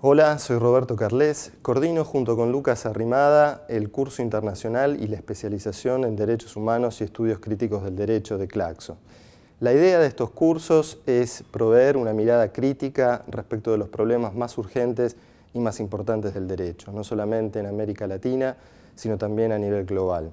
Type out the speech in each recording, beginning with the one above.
Hola, soy Roberto Carles. Coordino junto con Lucas Arrimada el curso internacional y la especialización en Derechos Humanos y Estudios Críticos del Derecho de Claxo. La idea de estos cursos es proveer una mirada crítica respecto de los problemas más urgentes y más importantes del derecho, no solamente en América Latina, sino también a nivel global.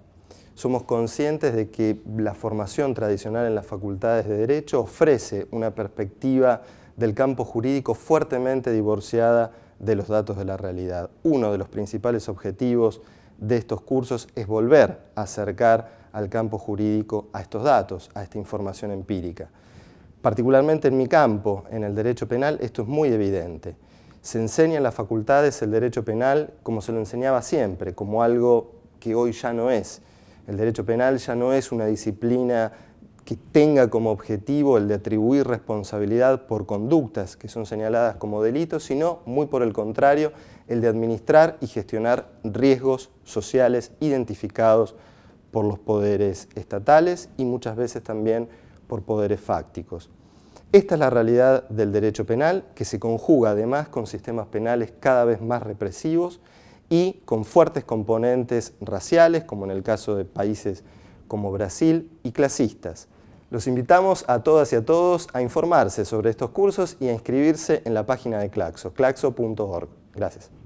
Somos conscientes de que la formación tradicional en las facultades de Derecho ofrece una perspectiva del campo jurídico fuertemente divorciada de los datos de la realidad. Uno de los principales objetivos de estos cursos es volver a acercar al campo jurídico a estos datos, a esta información empírica. Particularmente en mi campo, en el derecho penal, esto es muy evidente. Se enseña en las facultades el derecho penal como se lo enseñaba siempre, como algo que hoy ya no es. El derecho penal ya no es una disciplina que tenga como objetivo el de atribuir responsabilidad por conductas que son señaladas como delitos, sino, muy por el contrario, el de administrar y gestionar riesgos sociales identificados por los poderes estatales y muchas veces también por poderes fácticos. Esta es la realidad del derecho penal, que se conjuga además con sistemas penales cada vez más represivos y con fuertes componentes raciales, como en el caso de países como Brasil, y clasistas. Los invitamos a todas y a todos a informarse sobre estos cursos y a inscribirse en la página de Claxo, claxo.org. Gracias.